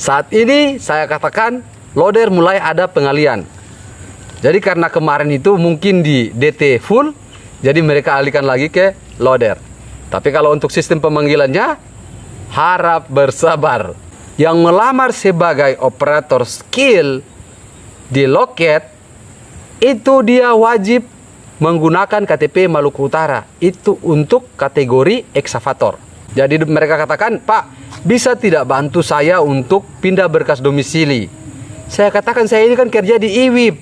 Saat ini saya katakan loader mulai ada pengalian. Jadi karena kemarin itu mungkin di DT full, jadi mereka alihkan lagi ke loader. Tapi kalau untuk sistem pemanggilannya, harap bersabar. Yang melamar sebagai operator skill di loket, itu dia wajib menggunakan KTP Maluku Utara. Itu untuk kategori eksavator. Jadi mereka katakan, Pak, bisa tidak bantu saya untuk pindah berkas domisili? Saya katakan saya ini kan kerja di IWIP,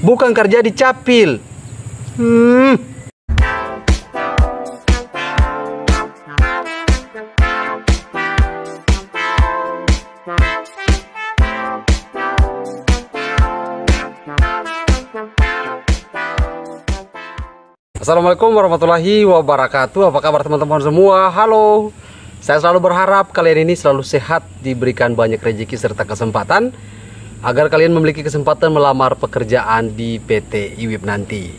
bukan kerja di Capil. Hmm. Assalamualaikum warahmatullahi wabarakatuh Apa kabar teman-teman semua Halo saya selalu berharap kalian ini selalu sehat, diberikan banyak rezeki serta kesempatan agar kalian memiliki kesempatan melamar pekerjaan di PT Iwip nanti.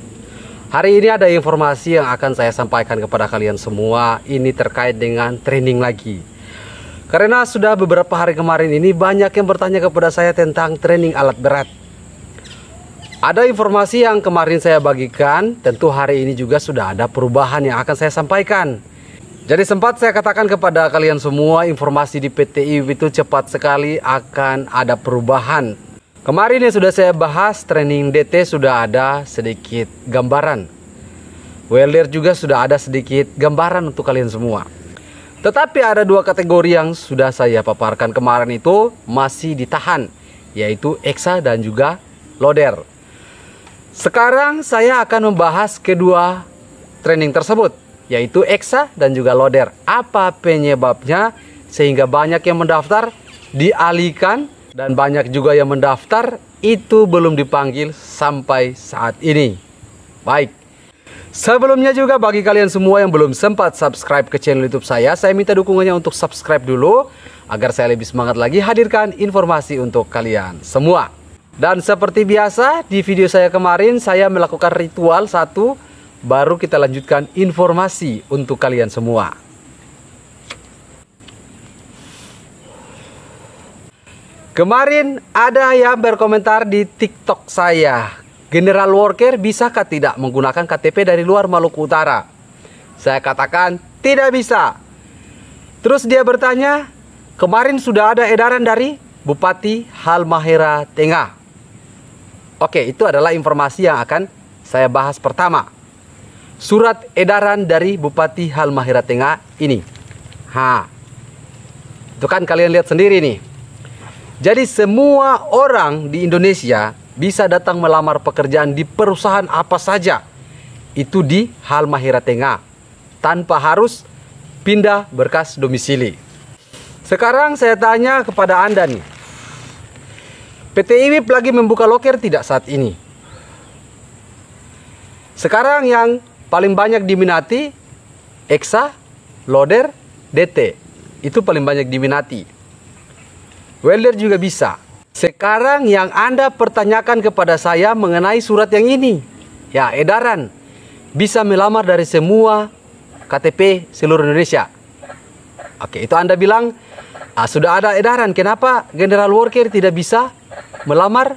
Hari ini ada informasi yang akan saya sampaikan kepada kalian semua. Ini terkait dengan training lagi. Karena sudah beberapa hari kemarin ini banyak yang bertanya kepada saya tentang training alat berat. Ada informasi yang kemarin saya bagikan, tentu hari ini juga sudah ada perubahan yang akan saya sampaikan. Jadi sempat saya katakan kepada kalian semua informasi di PTI itu cepat sekali akan ada perubahan. Kemarin yang sudah saya bahas training DT sudah ada sedikit gambaran. Welder juga sudah ada sedikit gambaran untuk kalian semua. Tetapi ada dua kategori yang sudah saya paparkan kemarin itu masih ditahan yaitu exa dan juga loader. Sekarang saya akan membahas kedua training tersebut yaitu eksa dan juga loder. Apa penyebabnya sehingga banyak yang mendaftar dialihkan dan banyak juga yang mendaftar itu belum dipanggil sampai saat ini. Baik. Sebelumnya juga bagi kalian semua yang belum sempat subscribe ke channel YouTube saya, saya minta dukungannya untuk subscribe dulu agar saya lebih semangat lagi hadirkan informasi untuk kalian semua. Dan seperti biasa, di video saya kemarin saya melakukan ritual satu baru kita lanjutkan informasi untuk kalian semua. Kemarin ada yang berkomentar di TikTok saya, General Worker bisakah tidak menggunakan KTP dari luar Maluku Utara? Saya katakan tidak bisa. Terus dia bertanya, kemarin sudah ada edaran dari Bupati Halmahera Tengah. Oke, itu adalah informasi yang akan saya bahas pertama surat edaran dari Bupati Halmahera Tengah ini. Ha. Itu kan kalian lihat sendiri nih. Jadi semua orang di Indonesia bisa datang melamar pekerjaan di perusahaan apa saja. Itu di Halmahera Tengah tanpa harus pindah berkas domisili. Sekarang saya tanya kepada Anda nih. PT IWIP lagi membuka loker tidak saat ini? Sekarang yang paling banyak diminati Eksa, Loader, DT. Itu paling banyak diminati. Welder juga bisa. Sekarang yang Anda pertanyakan kepada saya mengenai surat yang ini. Ya, edaran. Bisa melamar dari semua KTP seluruh Indonesia. Oke, itu Anda bilang ah, sudah ada edaran. Kenapa General Worker tidak bisa melamar?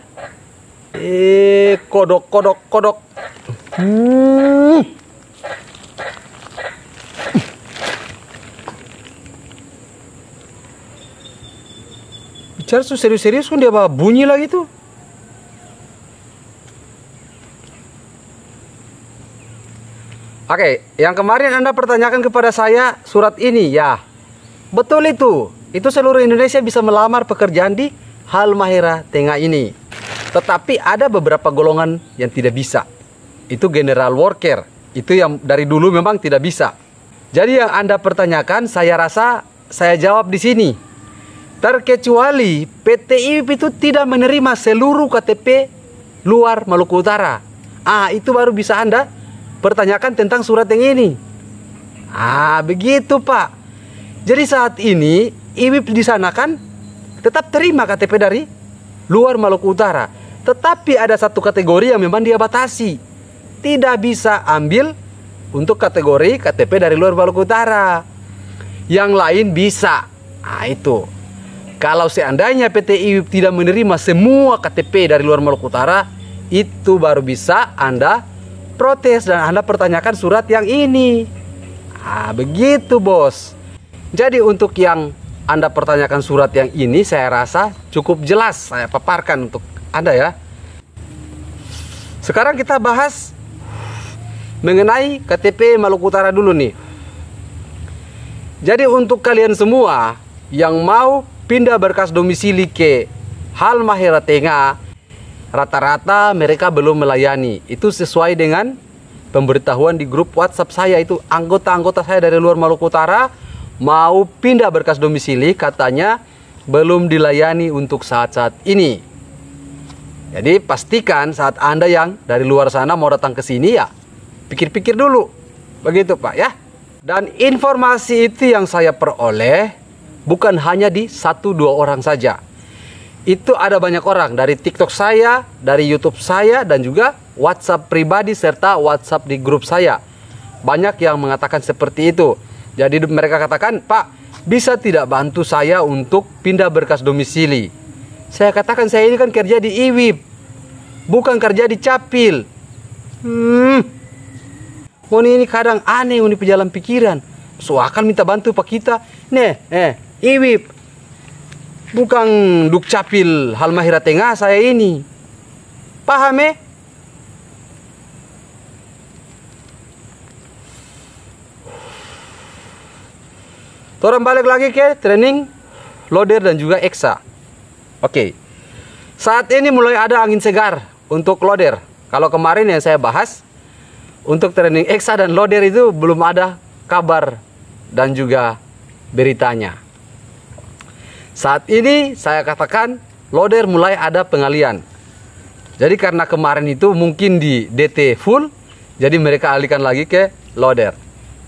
Eh, kodok, kodok, kodok. Hmm. Bicara serius-serius kan dia bunyi lagi tuh. Oke, yang kemarin Anda pertanyakan kepada saya surat ini ya. Betul itu. Itu seluruh Indonesia bisa melamar pekerjaan di Halmahera Tengah ini. Tetapi ada beberapa golongan yang tidak bisa itu general worker. Itu yang dari dulu memang tidak bisa. Jadi yang Anda pertanyakan saya rasa saya jawab di sini. Terkecuali PT IP itu tidak menerima seluruh KTP luar Maluku Utara. Ah, itu baru bisa Anda pertanyakan tentang surat yang ini. Ah, begitu, Pak. Jadi saat ini IWIP di sana kan tetap terima KTP dari luar Maluku Utara. Tetapi ada satu kategori yang memang dia batasi, tidak bisa ambil untuk kategori KTP dari luar Maluku Utara. Yang lain bisa. Nah, itu. Kalau seandainya PTI tidak menerima semua KTP dari luar Maluku Utara, itu baru bisa Anda protes dan Anda pertanyakan surat yang ini. Ah, begitu, Bos. Jadi untuk yang Anda pertanyakan surat yang ini saya rasa cukup jelas saya paparkan untuk Anda ya. Sekarang kita bahas mengenai KTP Maluku Utara dulu nih. Jadi untuk kalian semua yang mau pindah berkas domisili ke Halmahera Tengah, rata-rata mereka belum melayani. Itu sesuai dengan pemberitahuan di grup WhatsApp saya itu anggota-anggota saya dari luar Maluku Utara mau pindah berkas domisili katanya belum dilayani untuk saat-saat ini. Jadi pastikan saat Anda yang dari luar sana mau datang ke sini ya pikir-pikir dulu. Begitu Pak ya. Dan informasi itu yang saya peroleh bukan hanya di satu dua orang saja. Itu ada banyak orang dari TikTok saya, dari YouTube saya dan juga WhatsApp pribadi serta WhatsApp di grup saya. Banyak yang mengatakan seperti itu. Jadi mereka katakan, "Pak, bisa tidak bantu saya untuk pindah berkas domisili?" Saya katakan saya ini kan kerja di IWIP, bukan kerja di Capil. Hmm, Oni oh, ini kadang aneh wuni pejalan pikiran. So akan minta bantu pak kita. Nih, eh, Iwip. Bukan Dukcapil Halmahera Tengah saya ini. Paham eh? Torang balik lagi ke training loader dan juga eksa. Oke. Okay. Saat ini mulai ada angin segar untuk loader. Kalau kemarin yang saya bahas untuk training eksa dan loader itu belum ada kabar dan juga beritanya. Saat ini saya katakan loader mulai ada pengalian. Jadi karena kemarin itu mungkin di DT full, jadi mereka alihkan lagi ke loader.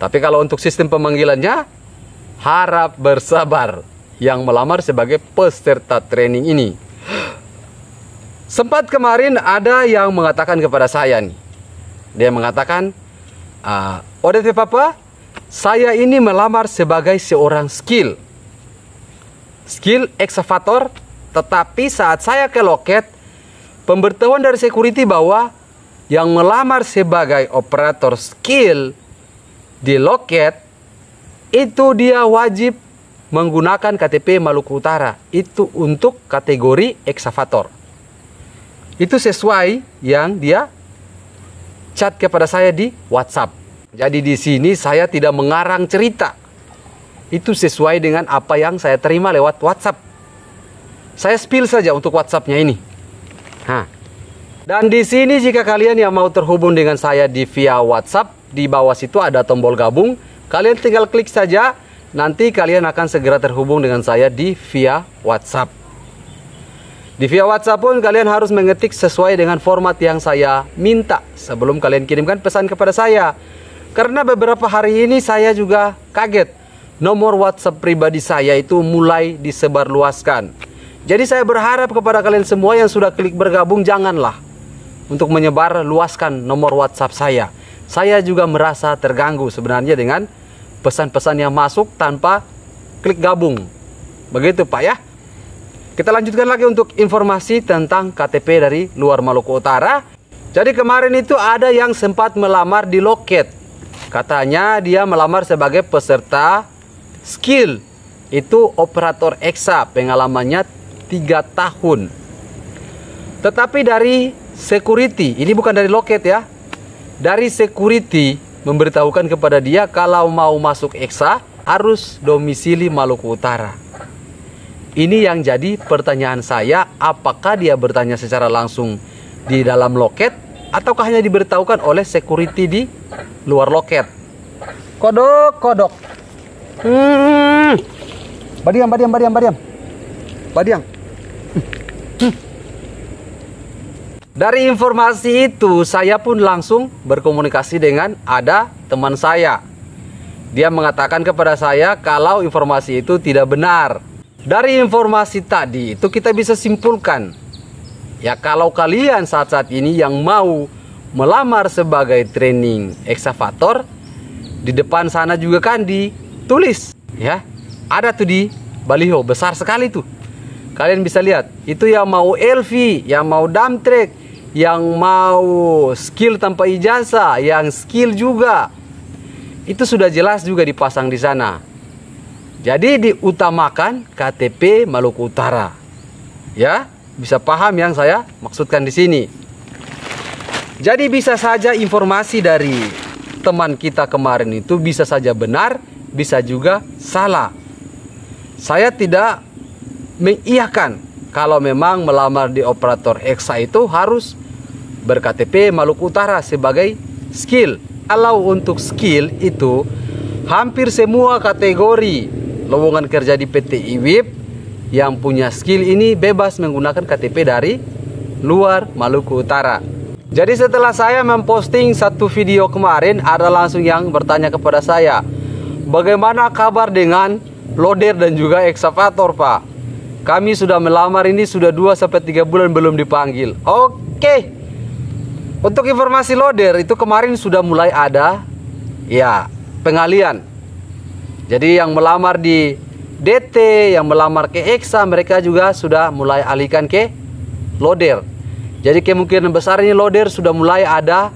Tapi kalau untuk sistem pemanggilannya, harap bersabar yang melamar sebagai peserta training ini. Sempat kemarin ada yang mengatakan kepada saya nih, dia mengatakan, uh, ah, "Odete Papa, saya ini melamar sebagai seorang skill. Skill eksavator, tetapi saat saya ke loket, pemberitahuan dari security bahwa yang melamar sebagai operator skill di loket itu dia wajib menggunakan KTP Maluku Utara. Itu untuk kategori eksavator. Itu sesuai yang dia chat kepada saya di WhatsApp. Jadi di sini saya tidak mengarang cerita. Itu sesuai dengan apa yang saya terima lewat WhatsApp. Saya spill saja untuk WhatsAppnya ini. Nah, dan di sini jika kalian yang mau terhubung dengan saya di via WhatsApp, di bawah situ ada tombol gabung. Kalian tinggal klik saja, nanti kalian akan segera terhubung dengan saya di via WhatsApp. Di via WhatsApp pun kalian harus mengetik sesuai dengan format yang saya minta sebelum kalian kirimkan pesan kepada saya. Karena beberapa hari ini saya juga kaget. Nomor WhatsApp pribadi saya itu mulai disebarluaskan. Jadi saya berharap kepada kalian semua yang sudah klik bergabung janganlah untuk menyebar luaskan nomor WhatsApp saya. Saya juga merasa terganggu sebenarnya dengan pesan-pesan yang masuk tanpa klik gabung. Begitu Pak ya. Kita lanjutkan lagi untuk informasi tentang KTP dari luar Maluku Utara. Jadi kemarin itu ada yang sempat melamar di loket. Katanya dia melamar sebagai peserta skill. Itu operator eksa, pengalamannya 3 tahun. Tetapi dari security, ini bukan dari loket ya. Dari security memberitahukan kepada dia kalau mau masuk eksa harus domisili Maluku Utara. Ini yang jadi pertanyaan saya, apakah dia bertanya secara langsung di dalam loket ataukah hanya diberitahukan oleh security di luar loket? Kodok, kodok. Hmm. Badiam, badiam, badiam, badiam. Badiam. Dari informasi itu, saya pun langsung berkomunikasi dengan ada teman saya. Dia mengatakan kepada saya kalau informasi itu tidak benar dari informasi tadi itu kita bisa simpulkan ya kalau kalian saat-saat ini yang mau melamar sebagai training eksavator di depan sana juga kan ditulis ya ada tuh di baliho besar sekali tuh kalian bisa lihat itu yang mau LV yang mau dump track yang mau skill tanpa ijazah yang skill juga itu sudah jelas juga dipasang di sana jadi diutamakan KTP Maluku Utara. Ya, bisa paham yang saya maksudkan di sini. Jadi bisa saja informasi dari teman kita kemarin itu bisa saja benar, bisa juga salah. Saya tidak mengiyakan kalau memang melamar di operator Exa itu harus berKTP Maluku Utara sebagai skill. Kalau untuk skill itu hampir semua kategori lowongan kerja di PT IWIP yang punya skill ini bebas menggunakan KTP dari luar Maluku Utara. Jadi setelah saya memposting satu video kemarin ada langsung yang bertanya kepada saya Bagaimana kabar dengan loader dan juga eksavator pak? Kami sudah melamar ini sudah 2-3 bulan belum dipanggil Oke Untuk informasi loader itu kemarin sudah mulai ada Ya pengalian jadi yang melamar di DT, yang melamar ke Eksa, mereka juga sudah mulai alihkan ke loader. Jadi kemungkinan besar ini loader sudah mulai ada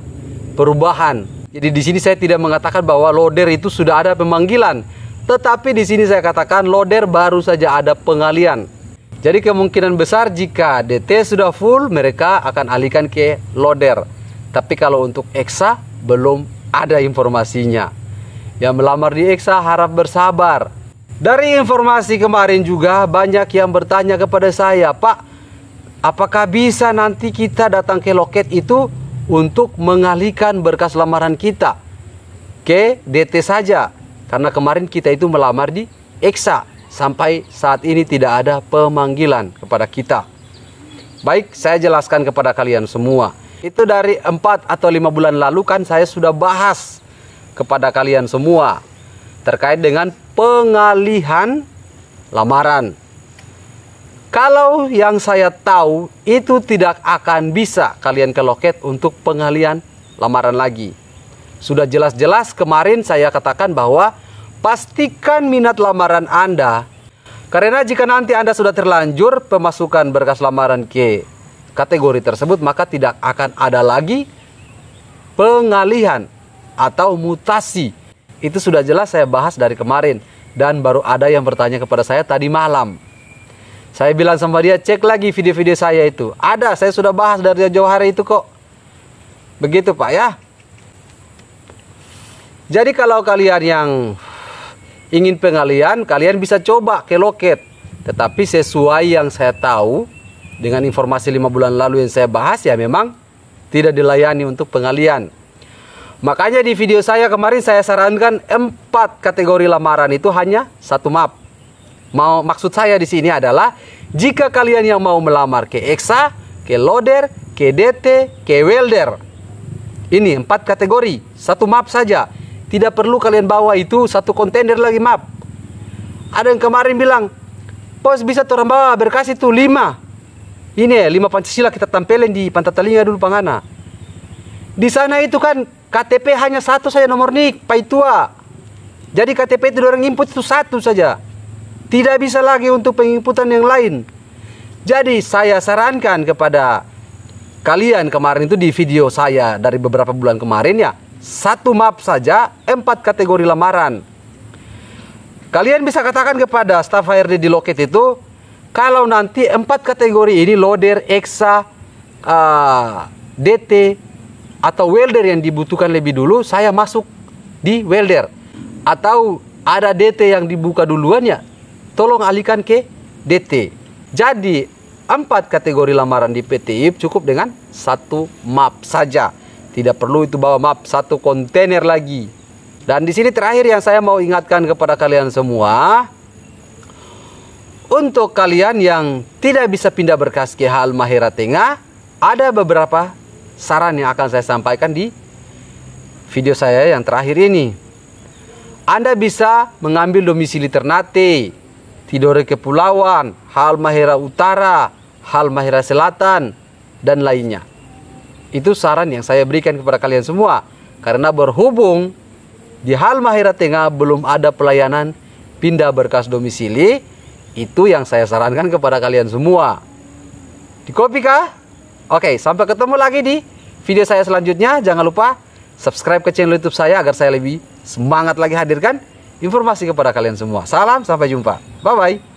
perubahan. Jadi di sini saya tidak mengatakan bahwa loader itu sudah ada pemanggilan, tetapi di sini saya katakan loader baru saja ada pengalian. Jadi kemungkinan besar jika DT sudah full, mereka akan alihkan ke loader. Tapi kalau untuk eksa belum ada informasinya. Yang melamar di Eksa harap bersabar. Dari informasi kemarin juga banyak yang bertanya kepada saya, Pak, apakah bisa nanti kita datang ke loket itu untuk mengalihkan berkas lamaran kita ke DT saja? Karena kemarin kita itu melamar di Eksa, sampai saat ini tidak ada pemanggilan kepada kita. Baik, saya jelaskan kepada kalian semua. Itu dari 4 atau 5 bulan lalu kan saya sudah bahas kepada kalian semua terkait dengan pengalihan lamaran. Kalau yang saya tahu itu tidak akan bisa kalian ke loket untuk pengalihan lamaran lagi. Sudah jelas-jelas kemarin saya katakan bahwa pastikan minat lamaran Anda. Karena jika nanti Anda sudah terlanjur pemasukan berkas lamaran ke kategori tersebut, maka tidak akan ada lagi pengalihan atau mutasi. Itu sudah jelas saya bahas dari kemarin dan baru ada yang bertanya kepada saya tadi malam. Saya bilang sama dia, cek lagi video-video saya itu. Ada, saya sudah bahas dari jauh hari itu kok. Begitu Pak ya. Jadi kalau kalian yang ingin pengalian, kalian bisa coba ke loket. Tetapi sesuai yang saya tahu, dengan informasi lima bulan lalu yang saya bahas ya memang tidak dilayani untuk pengalian. Makanya di video saya kemarin saya sarankan empat kategori lamaran itu hanya satu map. Mau maksud saya di sini adalah jika kalian yang mau melamar ke eksa, ke loader, ke DT, ke welder. Ini empat kategori, satu map saja. Tidak perlu kalian bawa itu satu kontainer lagi map. Ada yang kemarin bilang, pos bisa turun bawa berkas itu 5." Ini 5 ya, Pancasila kita tampilin di pantat telinga dulu pangana di sana itu kan KTP hanya satu saja nomor nik, Paitua. Jadi KTP itu orang input itu satu saja. Tidak bisa lagi untuk penginputan yang lain. Jadi saya sarankan kepada kalian kemarin itu di video saya dari beberapa bulan kemarin ya. Satu map saja, empat kategori lamaran. Kalian bisa katakan kepada staf HRD di loket itu, kalau nanti empat kategori ini, loader, exa uh, DT, atau welder yang dibutuhkan lebih dulu, saya masuk di welder. Atau ada DT yang dibuka duluan ya, tolong alihkan ke DT. Jadi, empat kategori lamaran di PT IP cukup dengan satu map saja. Tidak perlu itu bawa map satu kontainer lagi. Dan di sini terakhir yang saya mau ingatkan kepada kalian semua, untuk kalian yang tidak bisa pindah berkas ke Halmahera Tengah, ada beberapa saran yang akan saya sampaikan di video saya yang terakhir ini. Anda bisa mengambil domisili Ternate, Tidore Kepulauan, Halmahera Utara, Halmahera Selatan, dan lainnya. Itu saran yang saya berikan kepada kalian semua. Karena berhubung di Halmahera Tengah belum ada pelayanan pindah berkas domisili, itu yang saya sarankan kepada kalian semua. Di kopi kah? Oke, sampai ketemu lagi di video saya selanjutnya. Jangan lupa subscribe ke channel YouTube saya agar saya lebih semangat lagi hadirkan informasi kepada kalian semua. Salam, sampai jumpa. Bye-bye.